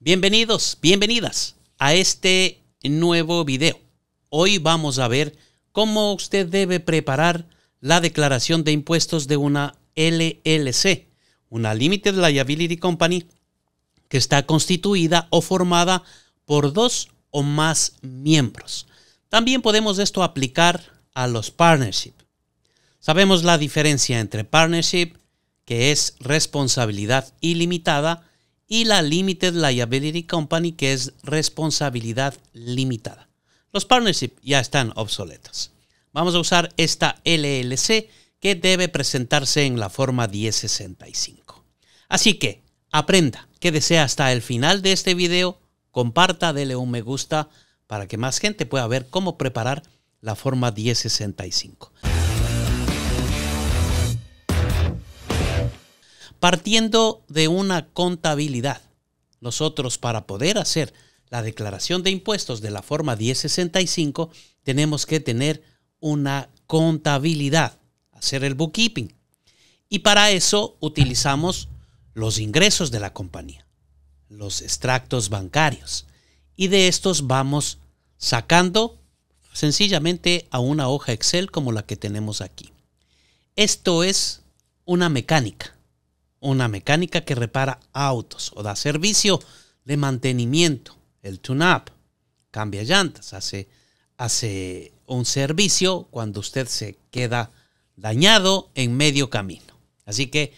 Bienvenidos, bienvenidas a este nuevo video. Hoy vamos a ver cómo usted debe preparar la declaración de impuestos de una LLC, una Limited Liability Company, que está constituida o formada por dos o más miembros. También podemos esto aplicar a los partnership. Sabemos la diferencia entre partnership, que es responsabilidad ilimitada, y la Limited Liability Company, que es responsabilidad limitada. Los partnerships ya están obsoletos. Vamos a usar esta LLC que debe presentarse en la forma 1065. Así que aprenda, que desea hasta el final de este video, comparta, dele un me gusta para que más gente pueda ver cómo preparar la forma 1065. partiendo de una contabilidad. Nosotros para poder hacer la declaración de impuestos de la forma 1065 tenemos que tener una contabilidad, hacer el bookkeeping. Y para eso utilizamos los ingresos de la compañía, los extractos bancarios. Y de estos vamos sacando sencillamente a una hoja Excel como la que tenemos aquí. Esto es una mecánica una mecánica que repara autos o da servicio de mantenimiento, el tune-up, cambia llantas, hace, hace un servicio cuando usted se queda dañado en medio camino. Así que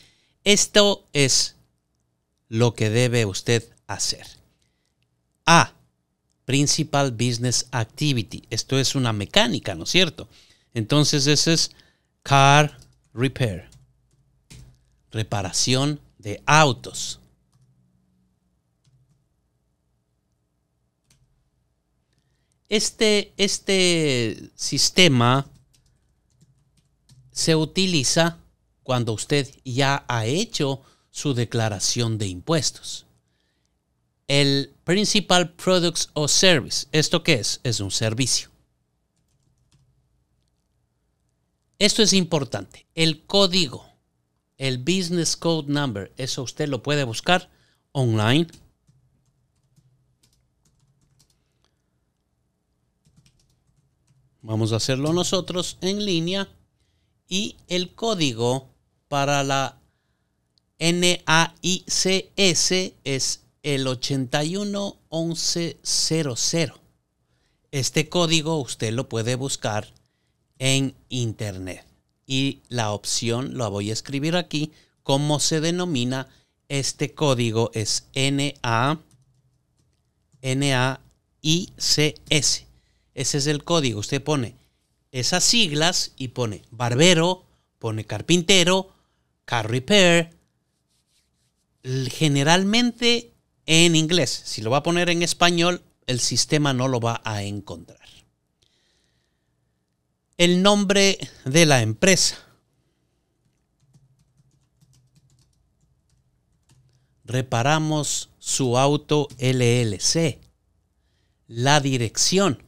esto es lo que debe usted hacer. A. Principal Business Activity. Esto es una mecánica, ¿no es cierto? Entonces ese es Car Repair reparación de autos. Este, este sistema se utiliza cuando usted ya ha hecho su declaración de impuestos. El principal products or service, ¿esto qué es? Es un servicio. Esto es importante. El código el Business Code Number. Eso usted lo puede buscar online. Vamos a hacerlo nosotros en línea. Y el código para la NAICS es el 811100. Este código usted lo puede buscar en internet y la opción, la voy a escribir aquí, cómo se denomina este código es NA, NAICS. Ese es el código. Usted pone esas siglas y pone barbero, pone carpintero, car repair. Generalmente en inglés. Si lo va a poner en español, el sistema no lo va a encontrar el nombre de la empresa. Reparamos su auto LLC. La dirección.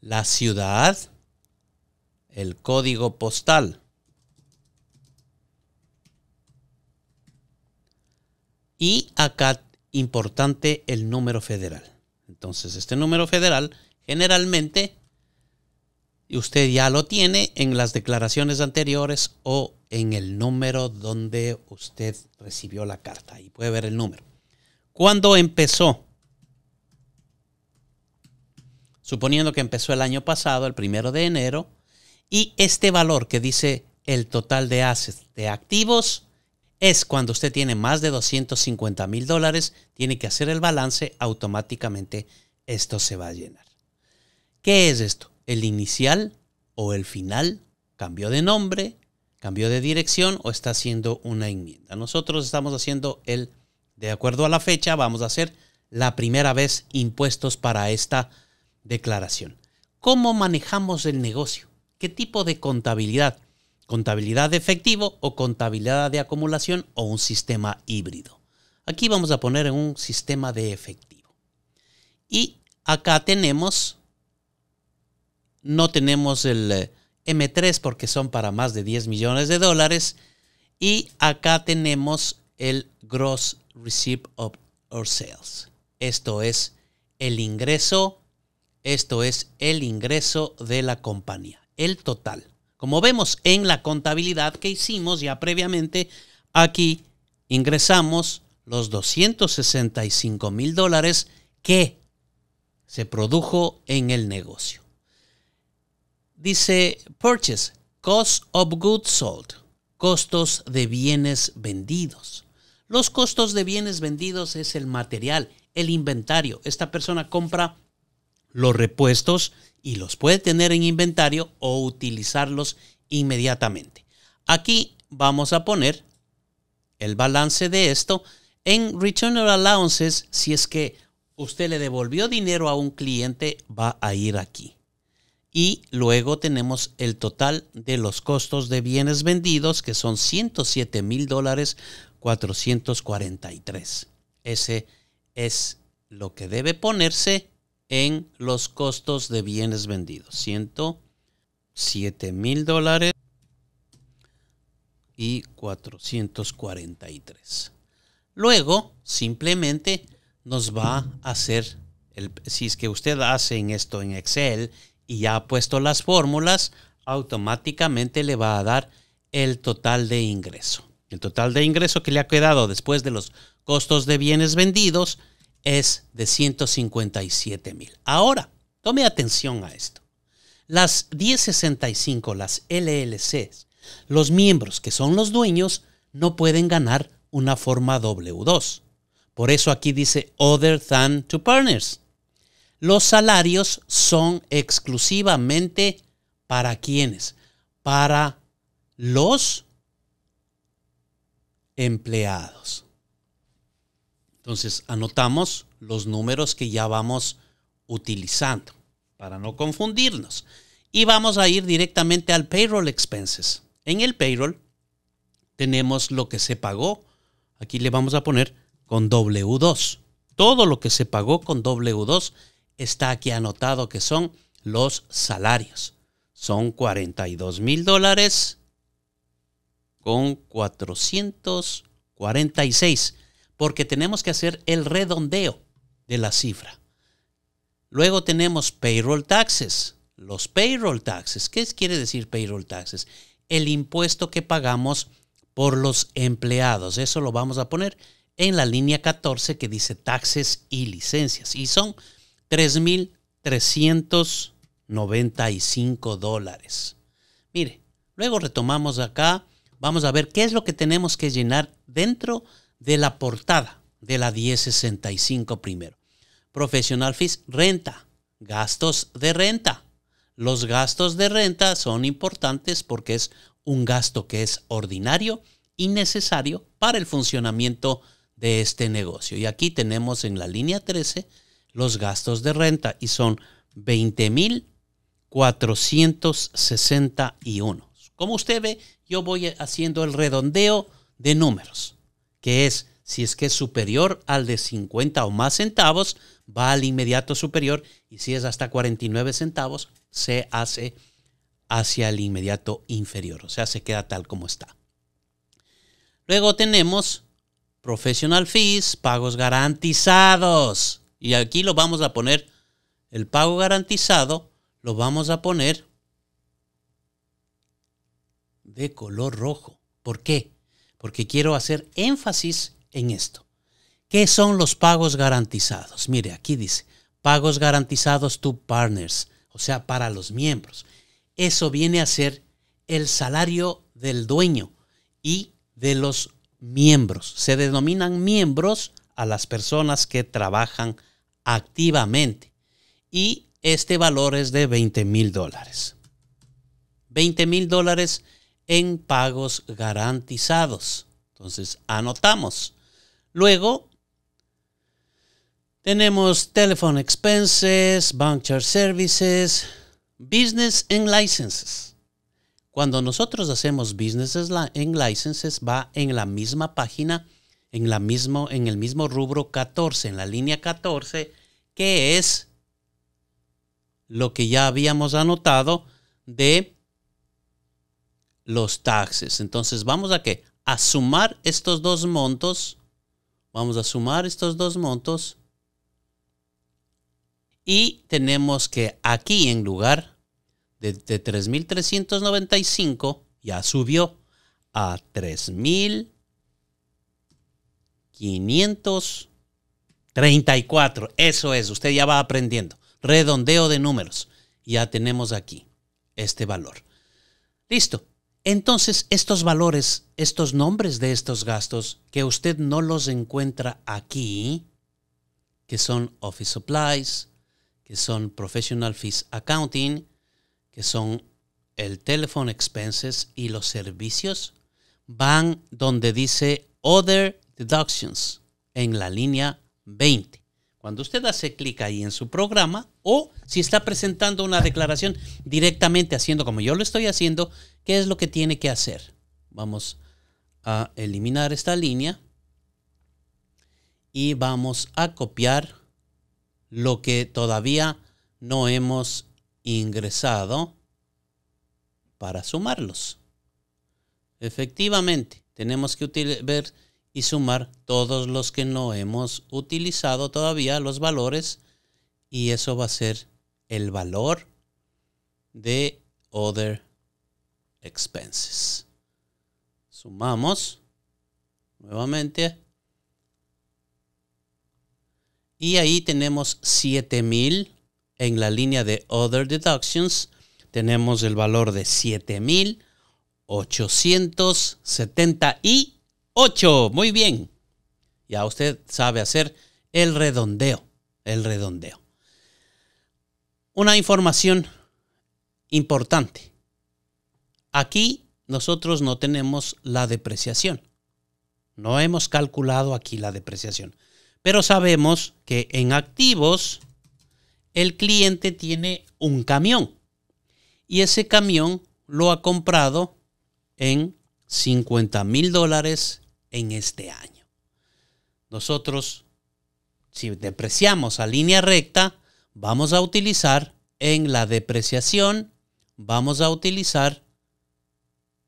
La ciudad. El código postal. Y acá importante el número federal. Entonces, este número federal generalmente usted ya lo tiene en las declaraciones anteriores o en el número donde usted recibió la carta. Ahí puede ver el número. ¿Cuándo empezó? Suponiendo que empezó el año pasado, el primero de enero, y este valor que dice el total de assets de activos es cuando usted tiene más de 250 mil dólares, tiene que hacer el balance, automáticamente esto se va a llenar. ¿Qué es esto? ¿El inicial o el final? ¿Cambio de nombre? ¿Cambio de dirección o está haciendo una enmienda? Nosotros estamos haciendo el, de acuerdo a la fecha, vamos a hacer la primera vez impuestos para esta declaración. ¿Cómo manejamos el negocio? ¿Qué tipo de contabilidad? ¿Contabilidad de efectivo o contabilidad de acumulación o un sistema híbrido? Aquí vamos a poner en un sistema de efectivo. Y acá tenemos no tenemos el eh, M3 porque son para más de 10 millones de dólares. Y acá tenemos el Gross Receipt of Our Sales. Esto es el ingreso, esto es el ingreso de la compañía, el total. Como vemos en la contabilidad que hicimos ya previamente, aquí ingresamos los 265 mil dólares que se produjo en el negocio. Dice purchase, cost of goods sold, costos de bienes vendidos. Los costos de bienes vendidos es el material, el inventario. Esta persona compra los repuestos y los puede tener en inventario o utilizarlos inmediatamente. Aquí vamos a poner el balance de esto en Return Allowances. Si es que usted le devolvió dinero a un cliente, va a ir aquí. Y luego tenemos el total de los costos de bienes vendidos, que son 107 mil dólares 443. Ese es lo que debe ponerse en los costos de bienes vendidos. 107 mil dólares y 443. Luego, simplemente nos va a hacer, si es que usted hace esto en Excel, y ya ha puesto las fórmulas, automáticamente le va a dar el total de ingreso. El total de ingreso que le ha quedado después de los costos de bienes vendidos es de 157 mil. Ahora, tome atención a esto. Las 1065, las LLCs, los miembros que son los dueños no pueden ganar una forma W2. Por eso aquí dice other than to partners los salarios son exclusivamente para quienes? Para los empleados. Entonces, anotamos los números que ya vamos utilizando para no confundirnos. Y vamos a ir directamente al payroll expenses. En el payroll tenemos lo que se pagó. Aquí le vamos a poner con W2. Todo lo que se pagó con W2 está aquí anotado que son los salarios. Son 42 mil dólares con 446, porque tenemos que hacer el redondeo de la cifra. Luego tenemos payroll taxes. Los payroll taxes. ¿Qué quiere decir payroll taxes? El impuesto que pagamos por los empleados. Eso lo vamos a poner en la línea 14 que dice taxes y licencias. Y son 3.395 dólares. Mire, luego retomamos acá, vamos a ver qué es lo que tenemos que llenar dentro de la portada de la 1065 primero. Profesional FIS renta, gastos de renta. Los gastos de renta son importantes porque es un gasto que es ordinario y necesario para el funcionamiento de este negocio. Y aquí tenemos en la línea 13 los gastos de renta y son 20.461. Como usted ve, yo voy haciendo el redondeo de números, que es si es que es superior al de 50 o más centavos, va al inmediato superior y si es hasta 49 centavos, se hace hacia el inmediato inferior, o sea, se queda tal como está. Luego tenemos professional fees, pagos garantizados. Y aquí lo vamos a poner, el pago garantizado, lo vamos a poner de color rojo. ¿Por qué? Porque quiero hacer énfasis en esto. ¿Qué son los pagos garantizados? Mire, aquí dice, pagos garantizados to partners, o sea, para los miembros. Eso viene a ser el salario del dueño y de los miembros. Se denominan miembros a las personas que trabajan activamente. Y este valor es de 20 mil dólares. 20 mil dólares en pagos garantizados. Entonces, anotamos. Luego, tenemos telephone expenses, bank services, business and licenses. Cuando nosotros hacemos business en licenses, va en la misma página en, mismo, en el mismo rubro 14, en la línea 14, que es lo que ya habíamos anotado de los taxes. Entonces, ¿vamos a qué? A sumar estos dos montos. Vamos a sumar estos dos montos. Y tenemos que aquí, en lugar de, de 3.395, ya subió a 3.000. 534. Eso es, usted ya va aprendiendo. Redondeo de números. Ya tenemos aquí este valor. Listo. Entonces, estos valores, estos nombres de estos gastos que usted no los encuentra aquí, que son Office Supplies, que son Professional Fees Accounting, que son el Telephone Expenses y los servicios, van donde dice Other Deductions en la línea 20. Cuando usted hace clic ahí en su programa o si está presentando una declaración directamente haciendo como yo lo estoy haciendo, ¿qué es lo que tiene que hacer? Vamos a eliminar esta línea y vamos a copiar lo que todavía no hemos ingresado para sumarlos. Efectivamente, tenemos que ver y sumar todos los que no hemos utilizado todavía los valores y eso va a ser el valor de other expenses. Sumamos nuevamente y ahí tenemos 7000 en la línea de other deductions. Tenemos el valor de 7870 y 8. Muy bien. Ya usted sabe hacer el redondeo. El redondeo. Una información importante. Aquí nosotros no tenemos la depreciación. No hemos calculado aquí la depreciación. Pero sabemos que en activos el cliente tiene un camión y ese camión lo ha comprado en 50 mil dólares en este año. Nosotros, si depreciamos a línea recta, vamos a utilizar en la depreciación, vamos a utilizar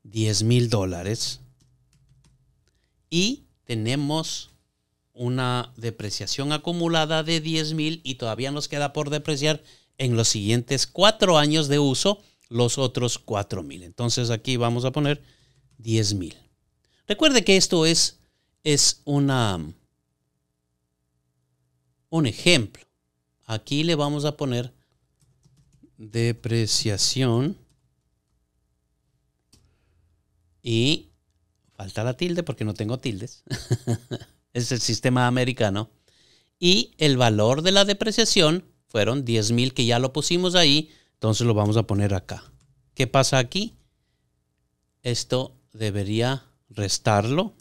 10 mil dólares. Y tenemos una depreciación acumulada de 10 mil y todavía nos queda por depreciar en los siguientes cuatro años de uso los otros cuatro mil. Entonces aquí vamos a poner 10 mil. Recuerde que esto es, es una, un ejemplo. Aquí le vamos a poner depreciación y falta la tilde porque no tengo tildes. es el sistema americano. Y el valor de la depreciación fueron 10.000 que ya lo pusimos ahí, entonces lo vamos a poner acá. ¿Qué pasa aquí? Esto debería restarlo,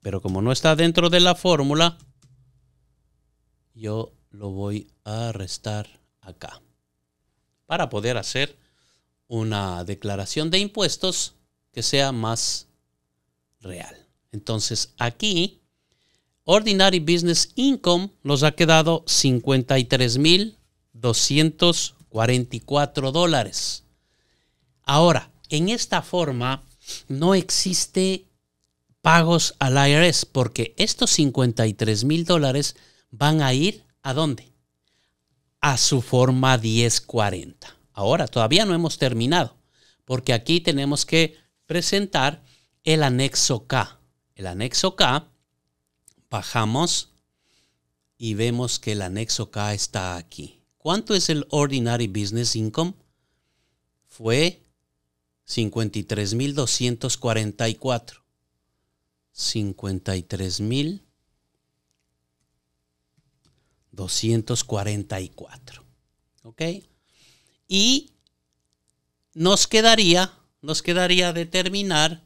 pero como no está dentro de la fórmula, yo lo voy a restar acá para poder hacer una declaración de impuestos que sea más real. Entonces aquí, Ordinary Business Income nos ha quedado 53.244 dólares. Ahora, en esta forma no existe pagos al IRS, porque estos 53 mil dólares van a ir a dónde? A su forma 1040. Ahora, todavía no hemos terminado, porque aquí tenemos que presentar el anexo K. El anexo K, bajamos y vemos que el anexo K está aquí. ¿Cuánto es el Ordinary Business Income? Fue 53.244 tres mil 244. ¿Ok? Y nos quedaría, nos quedaría determinar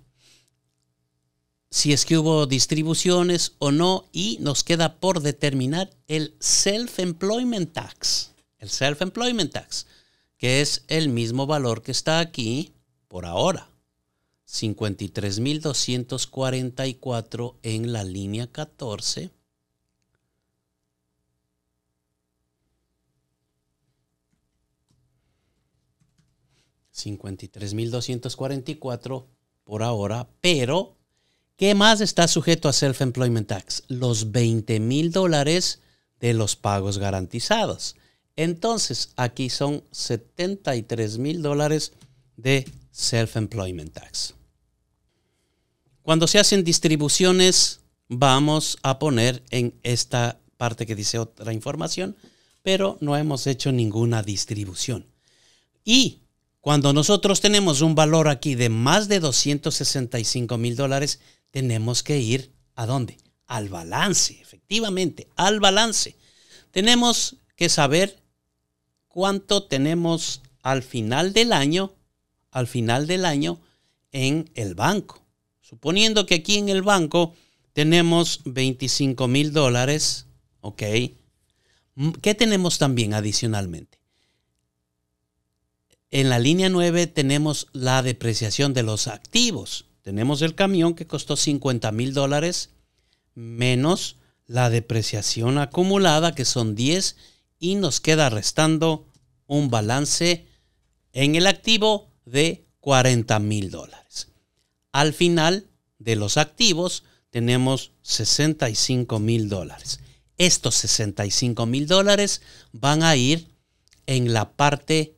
si es que hubo distribuciones o no y nos queda por determinar el self-employment tax. El self-employment tax, que es el mismo valor que está aquí por ahora. 53244 en la línea 14. $53,244 por ahora, pero ¿qué más está sujeto a Self-Employment Tax? Los $20,000 dólares de los pagos garantizados. Entonces, aquí son $73,000 dólares de Self-Employment Tax. Cuando se hacen distribuciones, vamos a poner en esta parte que dice otra información, pero no hemos hecho ninguna distribución. Y cuando nosotros tenemos un valor aquí de más de 265 mil dólares, tenemos que ir a dónde? Al balance, efectivamente, al balance. Tenemos que saber cuánto tenemos al final del año al final del año en el banco. Suponiendo que aquí en el banco tenemos 25 mil dólares, ¿ok? Mm, ¿Qué tenemos también adicionalmente? En la línea 9 tenemos la depreciación de los activos. Tenemos el camión que costó 50 mil dólares menos la depreciación acumulada que son 10 y nos queda restando un balance en el activo de 40 mil dólares. Al final de los activos tenemos 65 mil dólares. Estos 65 mil dólares van a ir en la parte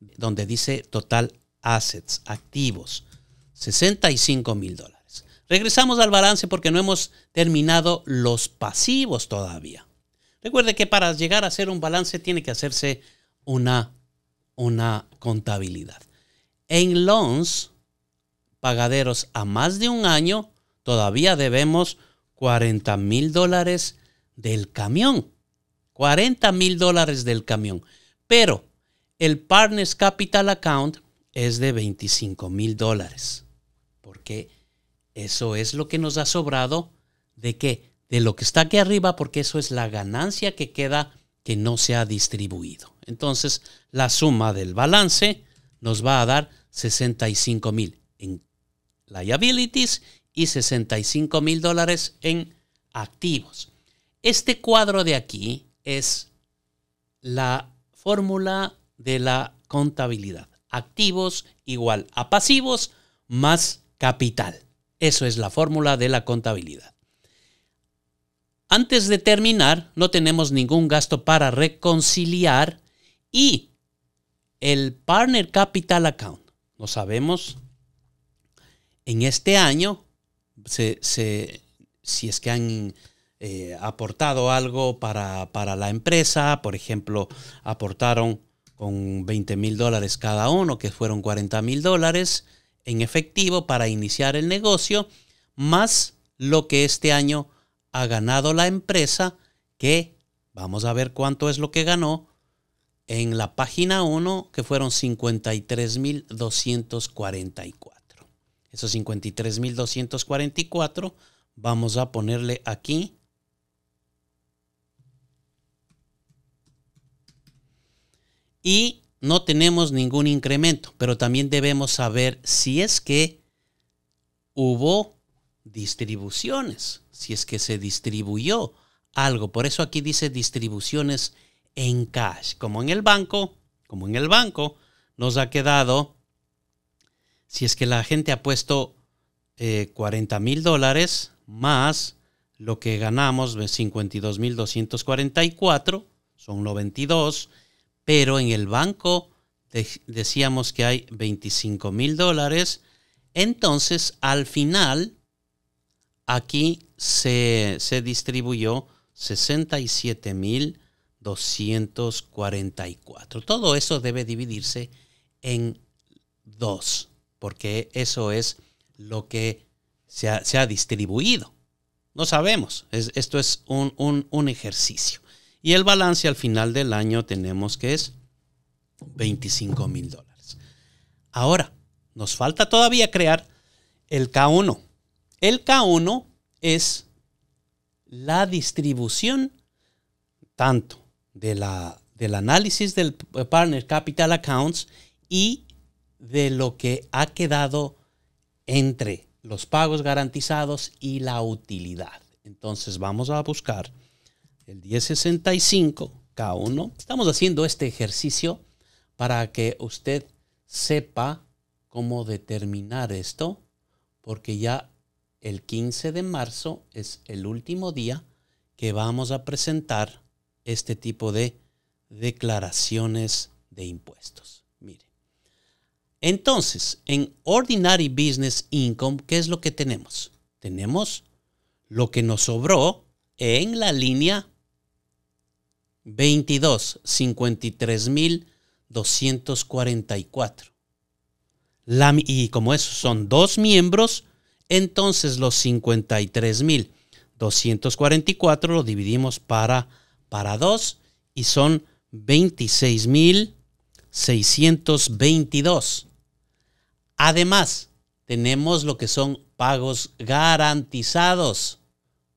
donde dice total assets, activos. 65 mil dólares. Regresamos al balance porque no hemos terminado los pasivos todavía. Recuerde que para llegar a hacer un balance tiene que hacerse una, una contabilidad en loans pagaderos a más de un año, todavía debemos 40 mil dólares del camión. 40 mil dólares del camión. Pero el Partners Capital Account es de 25 mil dólares. Porque eso es lo que nos ha sobrado de qué? De lo que está aquí arriba, porque eso es la ganancia que queda que no se ha distribuido. Entonces, la suma del balance nos va a dar 65 mil en liabilities y 65 mil dólares en activos. Este cuadro de aquí es la fórmula de la contabilidad. Activos igual a pasivos más capital. Eso es la fórmula de la contabilidad. Antes de terminar, no tenemos ningún gasto para reconciliar y el Partner Capital Account, lo sabemos, en este año, si es que han eh, aportado algo para, para, la empresa, por ejemplo, aportaron con 20 mil dólares cada uno, que fueron 40 mil dólares en efectivo para iniciar el negocio, más lo que este año ha ganado la empresa, que vamos a ver cuánto es lo que ganó en la página 1, que fueron 53.244. Esos 53.244 vamos a ponerle aquí. Y no tenemos ningún incremento, pero también debemos saber si es que hubo distribuciones, si es que se distribuyó algo. Por eso aquí dice distribuciones en cash, como en el banco, como en el banco nos ha quedado, si es que la gente ha puesto 40 eh, mil dólares más lo que ganamos, 52.244, son 92, pero en el banco decíamos que hay 25 mil dólares, entonces al final aquí se, se distribuyó 67 mil 244. Todo eso debe dividirse en dos, porque eso es lo que se ha, distribuido. No sabemos, esto es un, un, ejercicio. Y el balance al final del año tenemos que es 25 mil dólares. Ahora, nos falta todavía crear el K1. El K1 es la distribución tanto de la, del análisis del Partner Capital Accounts y de lo que ha quedado entre los pagos garantizados y la utilidad. Entonces vamos a buscar el 1065 K1. Estamos haciendo este ejercicio para que usted sepa cómo determinar esto, porque ya el 15 de marzo es el último día que vamos a presentar este tipo de declaraciones de impuestos. Mire. Entonces, en Ordinary Business Income, ¿qué es lo que tenemos? Tenemos lo que nos sobró en la línea 22, 53,244. y como esos son dos miembros, entonces los 53,244 lo dividimos para para dos y son 26.622. Además, tenemos lo que son pagos garantizados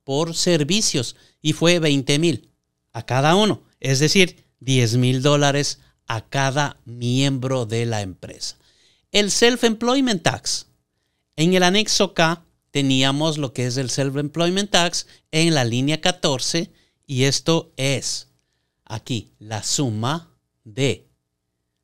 por servicios y fue 20.000 a cada uno, es decir, 10.000 dólares a cada miembro de la empresa. El Self-Employment Tax. En el anexo K teníamos lo que es el Self-Employment Tax en la línea 14 y esto es aquí la suma de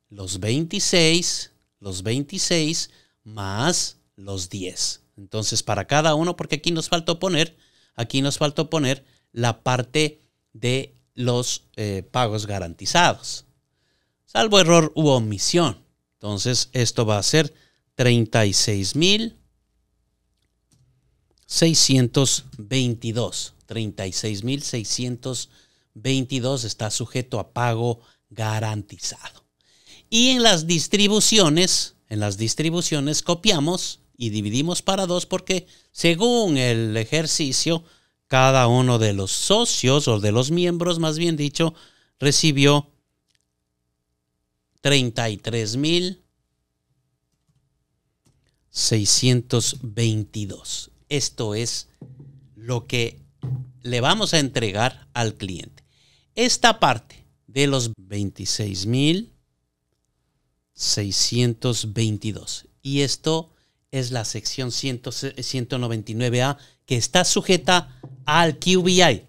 los 26, los 26 más los 10. Entonces, para cada uno, porque aquí nos faltó poner, aquí nos faltó poner la parte de los eh, pagos garantizados, salvo error u omisión. Entonces, esto va a ser 36,622. 36.622 está sujeto a pago garantizado. Y en las distribuciones, en las distribuciones copiamos y dividimos para dos porque según el ejercicio, cada uno de los socios o de los miembros, más bien dicho, recibió 33.622. Esto es lo que le vamos a entregar al cliente. Esta parte de los 26.622. Y esto es la sección 199A que está sujeta al QBI.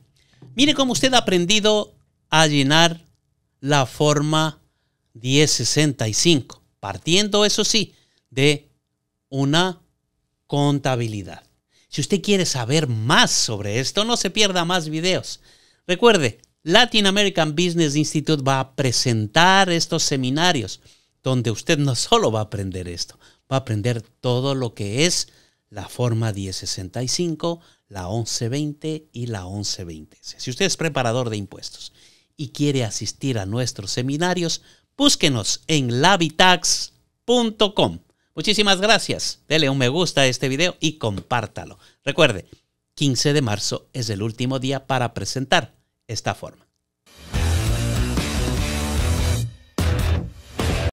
Mire cómo usted ha aprendido a llenar la forma 1065, partiendo, eso sí, de una contabilidad. Si usted quiere saber más sobre esto, no se pierda más videos. Recuerde, Latin American Business Institute va a presentar estos seminarios donde usted no solo va a aprender esto, va a aprender todo lo que es la forma 1065, la 1120 y la 1120. Si usted es preparador de impuestos y quiere asistir a nuestros seminarios, búsquenos en labitax.com. Muchísimas gracias. Dele un me gusta a este video y compártalo. Recuerde, 15 de marzo es el último día para presentar esta forma.